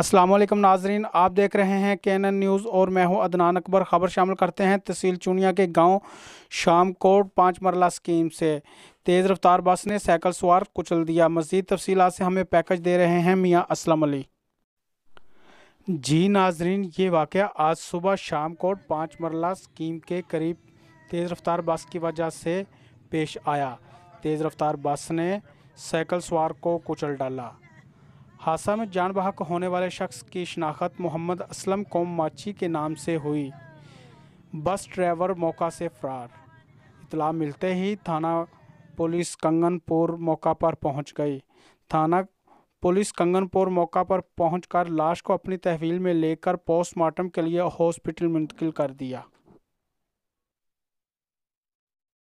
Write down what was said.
असलम नाजरीन आप देख रहे हैं के न्यूज़ और मैं हूं अदनान अकबर ख़बर शामिल करते हैं तहसील चुनिया के गांव कोट पाँच मरला स्कीम से तेज़ रफ्तार बस ने साइकिल सवार कुचल दिया मज़ीद तफसीला से हमें पैकेज दे रहे हैं मियाँ असलम अली जी नाजरीन ये वाक़ आज सुबह शाम कोट पाँच मरला स्कीम के करीब तेज़ रफ्तार बस की वजह से पेश आया तेज़ रफ्तार बस ने साइकिल सवार को कुचल डाला हादसा में जान बहक होने वाले शख्स की शनाख्त मोहम्मद असलम कौम माची के नाम से हुई बस ड्राइवर मौका से फरार इतला मिलते ही थाना पुलिस कंगनपुर मौका पर पहुंच गई थाना पुलिस कंगनपुर मौका पर पहुंचकर लाश को अपनी तहवील में लेकर पोस्टमार्टम के लिए हॉस्पिटल मुंतकिल कर दिया